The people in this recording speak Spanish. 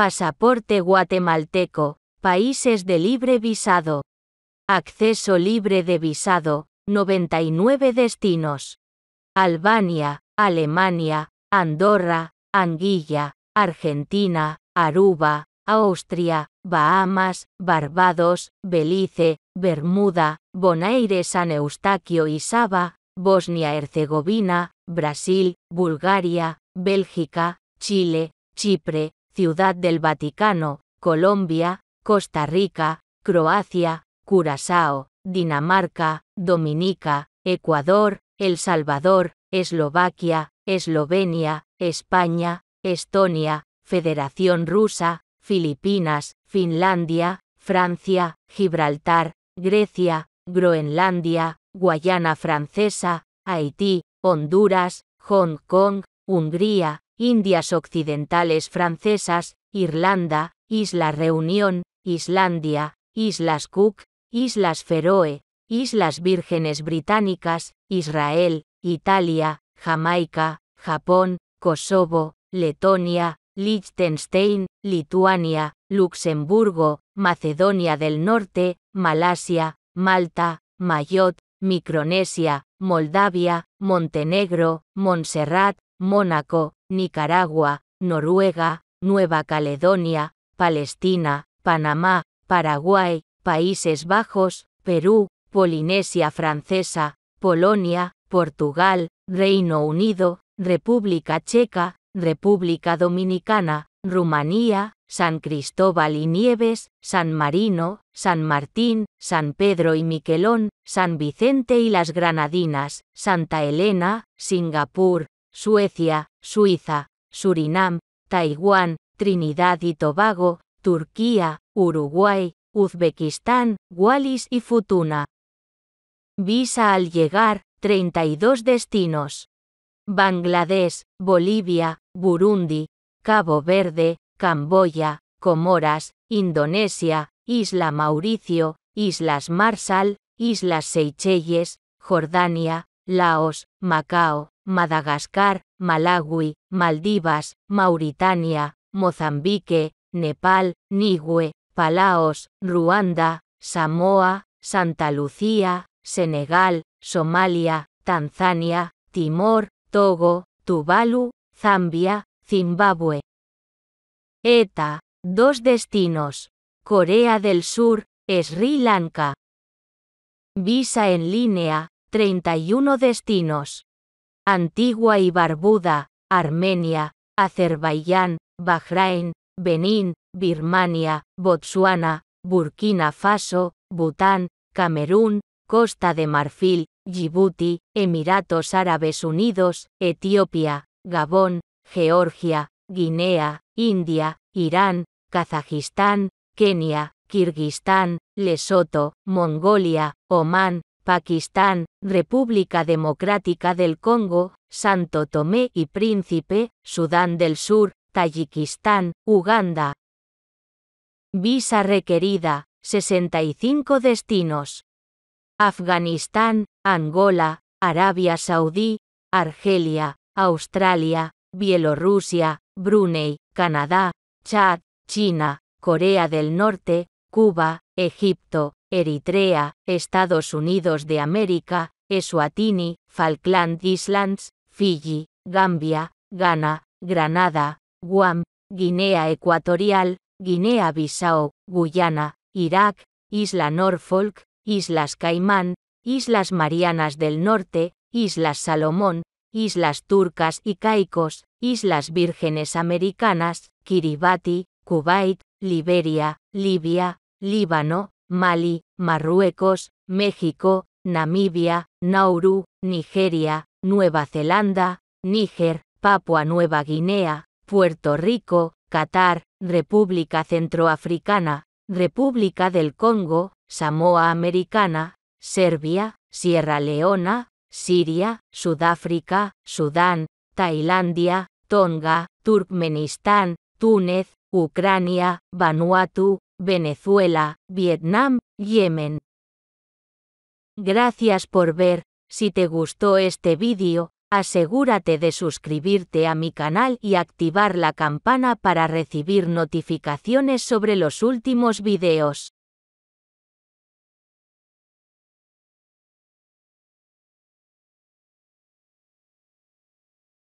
Pasaporte guatemalteco, países de libre visado. Acceso libre de visado, 99 destinos. Albania, Alemania, Andorra, Anguilla, Argentina, Aruba, Austria, Bahamas, Barbados, Belice, Bermuda, Bonaire, San Eustaquio y Saba, Bosnia-Herzegovina, Brasil, Bulgaria, Bélgica, Chile, Chipre, Ciudad del Vaticano, Colombia, Costa Rica, Croacia, Curazao, Dinamarca, Dominica, Ecuador, El Salvador, Eslovaquia, Eslovenia, España, Estonia, Federación Rusa, Filipinas, Finlandia, Francia, Gibraltar, Grecia, Groenlandia, Guayana Francesa, Haití, Honduras, Hong Kong, Hungría, Indias Occidentales Francesas, Irlanda, Isla Reunión, Islandia, Islas Cook, Islas Feroe, Islas Vírgenes Británicas, Israel, Italia, Jamaica, Japón, Kosovo, Letonia, Liechtenstein, Lituania, Luxemburgo, Macedonia del Norte, Malasia, Malta, Mayotte, Micronesia, Moldavia, Montenegro, Montserrat, Mónaco, Nicaragua, Noruega, Nueva Caledonia, Palestina, Panamá, Paraguay, Países Bajos, Perú, Polinesia Francesa, Polonia, Portugal, Reino Unido, República Checa, República Dominicana, Rumanía, San Cristóbal y Nieves, San Marino, San Martín, San Pedro y Miquelón, San Vicente y las Granadinas, Santa Elena, Singapur, Suecia, Suiza, Surinam, Taiwán, Trinidad y Tobago, Turquía, Uruguay, Uzbekistán, Wallis y Futuna. Visa al llegar, 32 destinos. Bangladesh, Bolivia, Burundi, Cabo Verde, Camboya, Comoras, Indonesia, Isla Mauricio, Islas Marshall, Islas Seychelles, Jordania, Laos, Macao, Madagascar, Malawi, Maldivas, Mauritania, Mozambique, Nepal, Nigüe, Palaos, Ruanda, Samoa, Santa Lucía, Senegal, Somalia, Tanzania, Timor, Togo, Tuvalu, Zambia, Zimbabue. ETA, dos destinos. Corea del Sur, Sri Lanka. Visa en línea, 31 destinos. Antigua y Barbuda, Armenia, Azerbaiyán, Bahrein, Benín, Birmania, Botsuana, Burkina Faso, Bután, Camerún, Costa de Marfil, Djibouti, Emiratos Árabes Unidos, Etiopía, Gabón, Georgia, Guinea, India, Irán, Kazajistán, Kenia, Kirguistán, Lesoto, Mongolia, Omán, Pakistán, República Democrática del Congo, Santo Tomé y Príncipe, Sudán del Sur, Tayikistán, Uganda. Visa requerida, 65 destinos. Afganistán, Angola, Arabia Saudí, Argelia, Australia, Bielorrusia, Brunei, Canadá, Chad, China, Corea del Norte, Cuba, Egipto, Eritrea, Estados Unidos de América, Eswatini, Falkland Islands, Fiji, Gambia, Ghana, Granada, Guam, Guinea Ecuatorial, Guinea-Bissau, Guyana, Irak, Isla Norfolk, Islas Caimán, Islas Marianas del Norte, Islas Salomón, Islas Turcas y Caicos, Islas Vírgenes Americanas, Kiribati, Kuwait, Liberia, Libia, Líbano, Mali, Marruecos, México, Namibia, Nauru, Nigeria, Nueva Zelanda, Níger, Papua Nueva Guinea, Puerto Rico, Qatar, República Centroafricana, República del Congo, Samoa Americana, Serbia, Sierra Leona, Siria, Sudáfrica, Sudán, Tailandia, Tonga, Turkmenistán, Túnez, Ucrania, Vanuatu, Venezuela, Vietnam, Yemen. Gracias por ver, si te gustó este vídeo, asegúrate de suscribirte a mi canal y activar la campana para recibir notificaciones sobre los últimos videos.